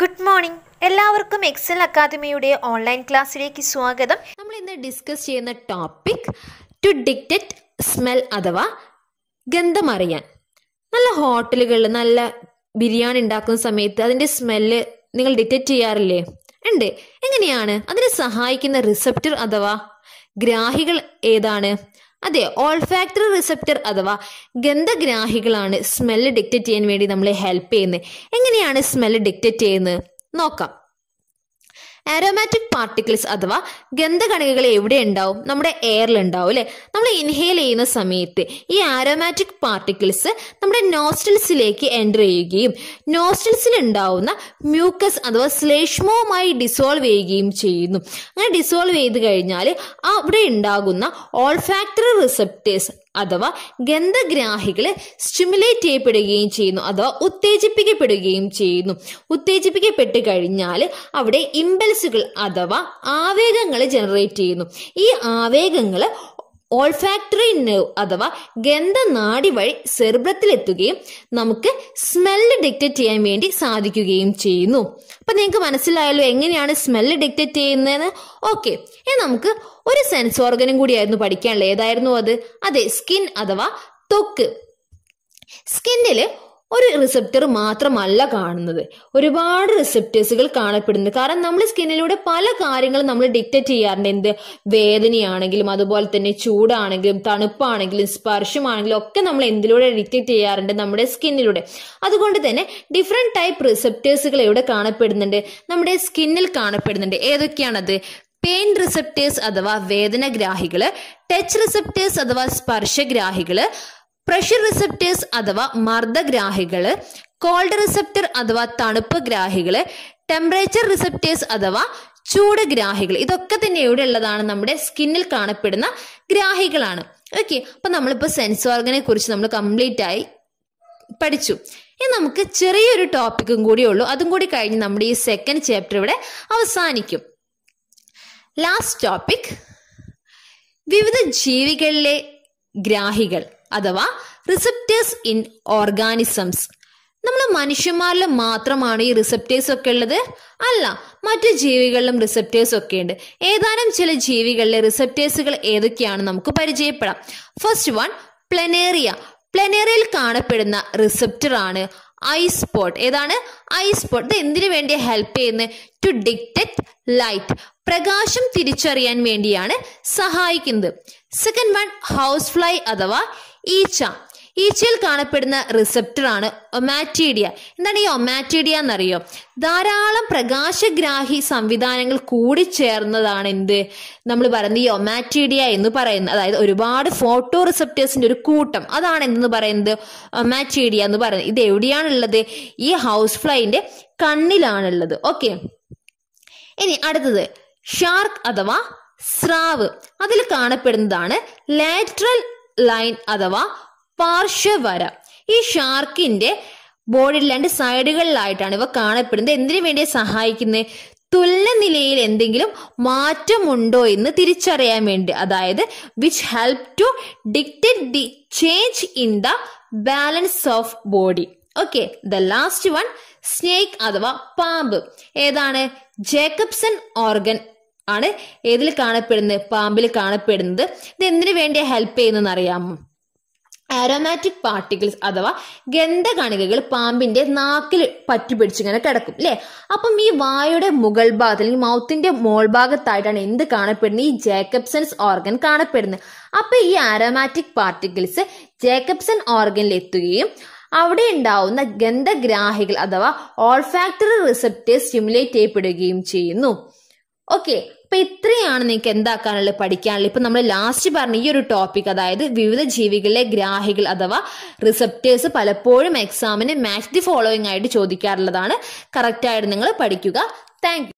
good morning എല്ലാവർക്കും Excel അക്കാദമിയുടെ online ക്ലാസ്സിലേക്ക് സ്വാഗതം നമ്മൾ ഇന്ന് ഡിസ്കസ് ചെയ്യുന്ന ടോപ്പിക് ടു ഡിക്റ്റ് സ്മെൽ അഥവാ ഗന്ധം അറിയാൻ നല്ല ഹോട്ടലുകളിൽ നല്ല ബിരിയാണി ഉണ്ടാക്കുന്ന സമയത്ത് അതിൻ്റെ സ്മെല്ല് നിങ്ങൾ ഡിറ്റക്റ്റ് ചെയ്യാറില്ലേ ഉണ്ട് എങ്ങനെയാണ് അതിനെ സഹായിക്കുന്ന റിസപ്റ്റർ അഥവാ ഗ്രാഹികൾ ഏതാണ് അതെ ഓൾഫാക്ടറി റിസപ്റ്റർ അഥവാ ഗന്ധഗ്രാഹികളാണ് സ്മെല്ല് ഡിക്റ്റേറ്റ് ചെയ്യാൻ വേണ്ടി നമ്മളെ ഹെൽപ്പ് ചെയ്യുന്നത് എങ്ങനെയാണ് സ്മെല്ല് ഡിക്റ്റേറ്റ് ചെയ്യുന്നത് നോക്കാം ആരോമാറ്റിക് പാർട്ടിക്കിൾസ് അഥവാ ഗന്ധകണികകൾ എവിടെ ഉണ്ടാവും നമ്മുടെ എയറിൽ ഉണ്ടാവും അല്ലെ നമ്മൾ ഇൻഹെയിൽ ചെയ്യുന്ന സമയത്ത് ഈ ആരോമാറ്റിക് പാർട്ടിക്കിൾസ് നമ്മുടെ നോസ്റ്റിൽസിലേക്ക് എൻ്റർ ചെയ്യുകയും നോസ്റ്റിൽസിൽ ഉണ്ടാവുന്ന മ്യൂക്കസ് അഥവാ ശ്ലേഷ്മവുമായി ഡിസോൾവ് ചെയ്യുകയും ചെയ്യുന്നു അങ്ങനെ ഡിസോൾവ് ചെയ്ത് കഴിഞ്ഞാൽ അവിടെ ഉണ്ടാകുന്ന ഓൾഫാക്ടറി റിസെപ്റ്റേഴ്സ് അഥവാ ഗന്ധഗ്രാഹികളെ സ്റ്റിമുലേറ്റ് ചെയ്യപ്പെടുകയും ചെയ്യുന്നു അഥവാ ഉത്തേജിപ്പിക്കപ്പെടുകയും ചെയ്യുന്നു ഉത്തേജിപ്പിക്കപ്പെട്ട് കഴിഞ്ഞാൽ അവിടെ ഇമ്പൽസുകൾ അഥവാ ആവേഗങ്ങൾ ജനറേറ്റ് ചെയ്യുന്നു ഈ ആവേഗങ്ങൾ ഓൾഫാക്ടറി നെവ് അഥവാ ഗന്ധനാടി വഴി സെർബ്രത്തിലെത്തുകയും നമുക്ക് സ്മെല്ല് ഡിക്റ്റേറ്റ് ചെയ്യാൻ വേണ്ടി സാധിക്കുകയും ചെയ്യുന്നു അപ്പൊ നിങ്ങൾക്ക് മനസ്സിലായല്ലോ എങ്ങനെയാണ് സ്മെല്ല് ഡിക്റ്റേറ്റ് ചെയ്യുന്നതെന്ന് ഓക്കെ ഇനി നമുക്ക് ഒരു സെൻസ് ഓർഗനും കൂടിയായിരുന്നു പഠിക്കാനുള്ളത് ഏതായിരുന്നു അത് അതെ സ്കിൻ അഥവാ തൊക്ക് സ്കിന്നില് ഒരു റിസപ്റ്റർ മാത്രമല്ല കാണുന്നത് ഒരുപാട് റിസപ്റ്റേഴ്സുകൾ കാണപ്പെടുന്നത് കാരണം നമ്മൾ സ്കിന്നിലൂടെ പല കാര്യങ്ങളും നമ്മൾ ഡിറ്റക്റ്റ് ചെയ്യാറുണ്ട് എന്ത് വേദനയാണെങ്കിലും അതുപോലെ തന്നെ ചൂടാണെങ്കിലും തണുപ്പാണെങ്കിലും സ്പർശമാണെങ്കിലും ഒക്കെ നമ്മൾ എന്തിലൂടെ ഡിറ്റക്റ്റ് ചെയ്യാറുണ്ട് നമ്മുടെ സ്കിന്നിലൂടെ അതുകൊണ്ട് തന്നെ ഡിഫറെൻറ്റ് ടൈപ്പ് റിസെപ്റ്റേഴ്സുകൾ എവിടെ കാണപ്പെടുന്നുണ്ട് നമ്മുടെ സ്കിന്നിൽ കാണപ്പെടുന്നുണ്ട് ഏതൊക്കെയാണത് പെയിൻ റിസപ്റ്റേഴ്സ് അഥവാ വേദനഗ്രാഹികള് ടച്ച് റിസപ്റ്റേഴ്സ് അഥവാ സ്പർശഗ്രാഹികള് പ്രഷർ റിസപ്റ്റേഴ്സ് അഥവാ മർദ്ദഗ്രാഹികള് കോൾഡ് റിസപ്റ്റർ അഥവാ തണുപ്പ് ഗ്രാഹികള് ടെമ്പറേച്ചർ റിസപ്റ്റേഴ്സ് അഥവാ ചൂട് ഗ്രാഹികൾ ഇതൊക്കെ തന്നെ ഇവിടെ ഉള്ളതാണ് നമ്മുടെ സ്കിന്നിൽ കാണപ്പെടുന്ന ഗ്രാഹികളാണ് ഓക്കെ അപ്പൊ നമ്മളിപ്പോ സെൻസ് ഓർഗനെ കുറിച്ച് നമ്മൾ കംപ്ലീറ്റ് ആയി പഠിച്ചു ഇനി നമുക്ക് ചെറിയൊരു ടോപ്പിക്കും കൂടി ഉള്ളൂ അതും കൂടി കഴിഞ്ഞ് നമ്മുടെ ഈ സെക്കൻഡ് ചാപ്റ്റർ ഇവിടെ അവസാനിക്കും ലാസ്റ്റ് ടോപ്പിക് വിവിധ ജീവികളിലെ ഗ്രാഹികൾ അഥവാ റിസപ്റ്റേഴ്സ് ഇൻ ഓർഗാനിസംസ് നമ്മൾ മനുഷ്യന്മാരിൽ മാത്രമാണ് ഈ റിസപ്റ്റേഴ്സ് ഒക്കെ ഉള്ളത് അല്ല മറ്റു ജീവികളിലും റിസപ്റ്റേഴ്സ് ഒക്കെ ഉണ്ട് ഏതാനും ചില ജീവികളിലെ റിസപ്റ്റേഴ്സുകൾ ഏതൊക്കെയാണ് നമുക്ക് പരിചയപ്പെടാം ഫസ്റ്റ് വൺ പ്ലനേറിയ പ്ലനേറിയയിൽ കാണപ്പെടുന്ന റിസപ്റ്റർ ആണ് ഐ സ്പോട്ട് ഏതാണ് ഐ സ്പോട്ട് ഇത് എന്തിനു വേണ്ടി ഹെൽപ്പ് ചെയ്യുന്നത് ടു ഡിറ്റക്ട് ലൈറ്റ് പ്രകാശം തിരിച്ചറിയാൻ വേണ്ടിയാണ് സഹായിക്കുന്നത് സെക്കൻഡ് വൺ ഹൗസ് ഫ്ലൈ അഥവാ ഈച്ച ഈച്ചയിൽ കാണപ്പെടുന്ന റിസപ്റ്റർ ആണ് ഒമാറ്റീഡിയ എന്താണ് ഈ ഒമാറ്റീഡിയ എന്നറിയോ ധാരാളം പ്രകാശഗ്രാഹി സംവിധാനങ്ങൾ കൂടി ചേർന്നതാണ് എന്ത് നമ്മൾ പറയുന്നത് ഈ ഒമാറ്റീഡിയ എന്ന് പറയുന്നത് അതായത് ഒരുപാട് ഫോട്ടോ റിസപ്റ്റേഴ്സിന്റെ ഒരു കൂട്ടം അതാണ് എന്ന് പറയുന്നത് ഒമാറ്റീഡിയ എന്ന് പറയുന്നത് ഇത് എവിടെയാണുള്ളത് ഈ ഹൗസ് ഫ്ലൈന്റെ കണ്ണിലാണുള്ളത് ഓക്കെ ഇനി അടുത്തത് ഷാർക്ക് അഥവാ സ്രാവ് അതിൽ കാണപ്പെടുന്നതാണ് ലാറ്ററൽ ലൈൻ അഥവാ പാർശ്വവര ഈ ഷാർക്കിന്റെ ബോഡിൽ രണ്ട് സൈഡുകളിലായിട്ടാണ് ഇവ കാണപ്പെടുന്നത് എന്തിനു വേണ്ടി സഹായിക്കുന്നത് തുല്യ നിലയിൽ എന്തെങ്കിലും മാറ്റമുണ്ടോ എന്ന് തിരിച്ചറിയാൻ വേണ്ടി അതായത് which help to detect the change in the balance of body okay the last one snake അഥവാ പാമ്പ് ഏതാണ് ജേക്കബ്സൺ ഓർഗൻ ആണ് ഏതിൽ കാണപ്പെടുന്നത് പാമ്പിൽ കാണപ്പെടുന്നത് ഇത് എന്തിനു വേണ്ടി ഹെൽപ്പ് ചെയ്യുന്നതെന്ന് അറിയാമോ ആരോമാറ്റിക് പാർട്ടിക്കിൾസ് അഥവാ ഗന്ധകണികകൾ പാമ്പിന്റെ നാക്കിൽ പറ്റി ഇങ്ങനെ കിടക്കും അല്ലെ അപ്പം ഈ വായുടെ മുകൾ ഭാഗത്ത് അല്ലെങ്കിൽ മൗത്തിന്റെ മോൾ ഭാഗത്തായിട്ടാണ് എന്ത് കാണപ്പെടുന്നത് ഈ ജേക്കബ്സൺസ് ഓർഗൻ കാണപ്പെടുന്നത് അപ്പൊ ഈ ആരോമാറ്റിക് പാർട്ടിക്കിൾസ് ജേക്കബ്സൺ ഓർഗനിൽ എത്തുകയും അവിടെ ഉണ്ടാവുന്ന ഗന്ധഗ്രാഹികൾ അഥവാ ഓൾഫാക്ടറി റിസപ്റ്റേഴ്സ് സ്റ്റിമുലേറ്റ് ചെയ്യപ്പെടുകയും ചെയ്യുന്നു ഓക്കെ ഇപ്പൊ ഇത്രയാണ് നിങ്ങൾക്ക് എന്താക്കാനുള്ളത് പഠിക്കാനുള്ളത് ഇപ്പൊ നമ്മൾ ലാസ്റ്റ് പറഞ്ഞ ഈ ഒരു ടോപ്പിക് അതായത് വിവിധ ജീവികളിലെ ഗ്രാഹികൾ അഥവാ റിസപ്റ്റേഴ്സ് പലപ്പോഴും എക്സാമിന് മാച്ച് ദി ഫോളോയിങ് ആയിട്ട് ചോദിക്കാറുള്ളതാണ് കറക്റ്റായിട്ട് നിങ്ങൾ പഠിക്കുക താങ്ക്